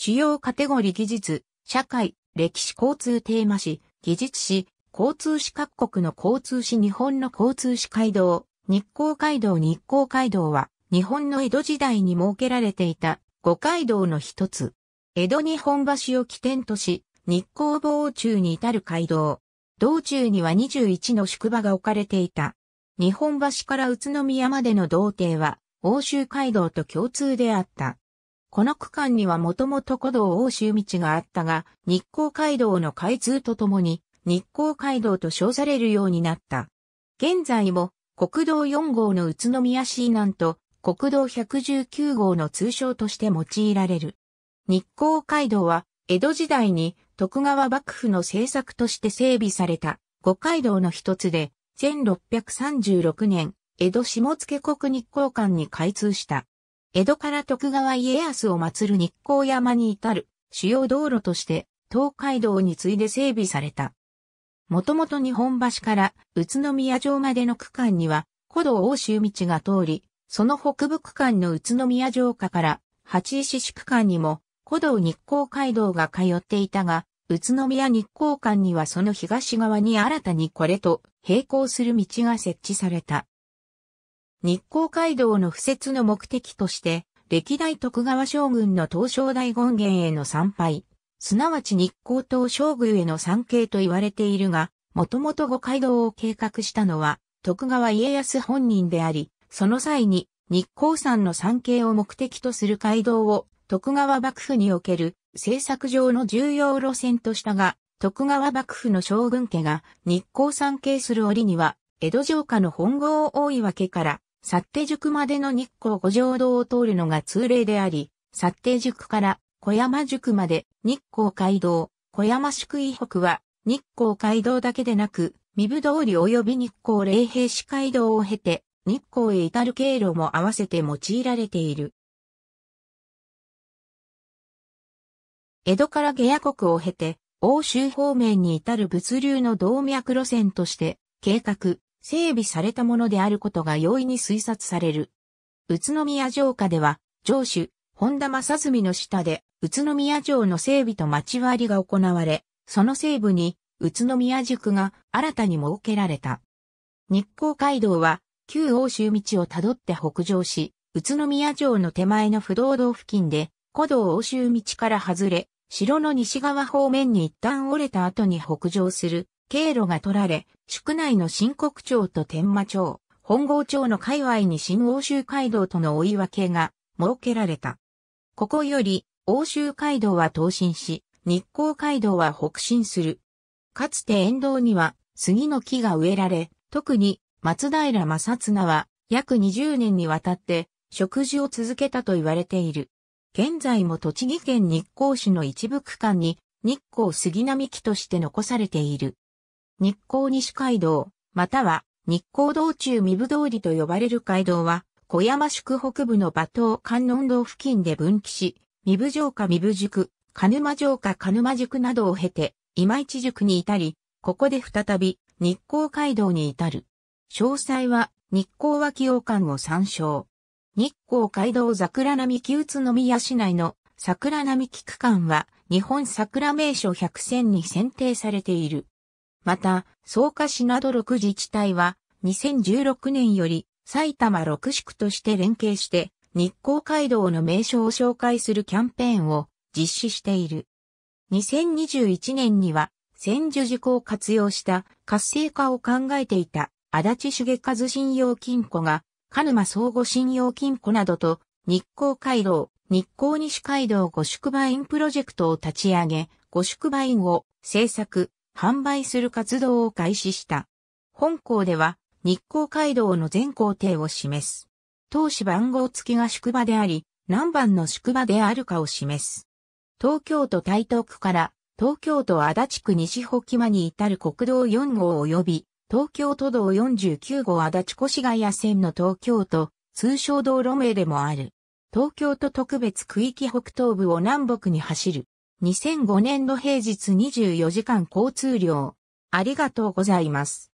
主要カテゴリ技術、社会、歴史交通テーマ誌、技術誌、交通誌各国の交通誌日本の交通誌街道、日光街道日光街道は日本の江戸時代に設けられていた五街道の一つ。江戸日本橋を起点とし、日光防中に至る街道。道中には21の宿場が置かれていた。日本橋から宇都宮までの道程は、欧州街道と共通であった。この区間にはもともと古道欧州道があったが、日光街道の開通とともに、日光街道と称されるようになった。現在も、国道4号の宇都宮市南と、国道119号の通称として用いられる。日光街道は、江戸時代に徳川幕府の政策として整備された五街道の一つで、1636年、江戸下野国日光間に開通した。江戸から徳川家康を祀る日光山に至る主要道路として東海道に次いで整備された。もともと日本橋から宇都宮城までの区間には古道欧州道が通り、その北部区間の宇都宮城下から八石市区間にも古道日光街道が通っていたが、宇都宮日光間にはその東側に新たにこれと並行する道が設置された。日光街道の布設の目的として、歴代徳川将軍の東照大権現への参拝、すなわち日光東照宮への参詣と言われているが、もともと五街道を計画したのは、徳川家康本人であり、その際に日光山の参詣を目的とする街道を徳川幕府における政策上の重要路線としたが、徳川幕府の将軍家が日光参詣する折には、江戸城下の本郷大岩家からサッテ塾までの日光五条道を通るのが通例であり、サッテ塾から小山塾まで日光街道、小山宿以北は日光街道だけでなく、三部通り及び日光霊平市街道を経て、日光へ至る経路も合わせて用いられている。江戸から下野国を経て、欧州方面に至る物流の動脈路線として、計画、整備されたものであることが容易に推察される。宇都宮城下では、城主、本田正澄の下で、宇都宮城の整備と町割りが行われ、その西部に、宇都宮宿が新たに設けられた。日光街道は、旧欧州道をたどって北上し、宇都宮城の手前の不動堂付近で、古道欧州道から外れ、城の西側方面に一旦折れた後に北上する経路が取られ、宿内の新国町と天馬町、本郷町の界隈に新欧州街道との追い分けが設けられた。ここより、欧州街道は東進し、日光街道は北進する。かつて沿道には杉の木が植えられ、特に松平正綱は約20年にわたって植樹を続けたと言われている。現在も栃木県日光市の一部区間に日光杉並木として残されている。日光西街道、または日光道中三部通りと呼ばれる街道は、小山宿北部の馬頭観音堂付近で分岐し、三部城下三部宿、鹿沼城下鹿沼宿などを経て、今市宿に至り、ここで再び日光街道に至る。詳細は日光脇王館を参照。日光街道桜並木宇都宮市内の桜並木区間は日本桜名所100選に選定されている。また、草加市など6自治体は、2016年より埼玉6宿として連携して、日光街道の名称を紹介するキャンペーンを実施している。2021年には、千住事故を活用した活性化を考えていた足立重和信用金庫が、鹿沼総合信用金庫などと日光街道、日光西街道五宿場院プロジェクトを立ち上げ、五宿場院を制作、販売する活動を開始した。本校では日光街道の全行程を示す。当市番号付きが宿場であり、何番の宿場であるかを示す。東京都台東区から東京都足立区西北間に至る国道4号及び東京都道49号足立越谷線の東京都通称道路名でもある。東京都特別区域北東部を南北に走る2005年度平日24時間交通量。ありがとうございます。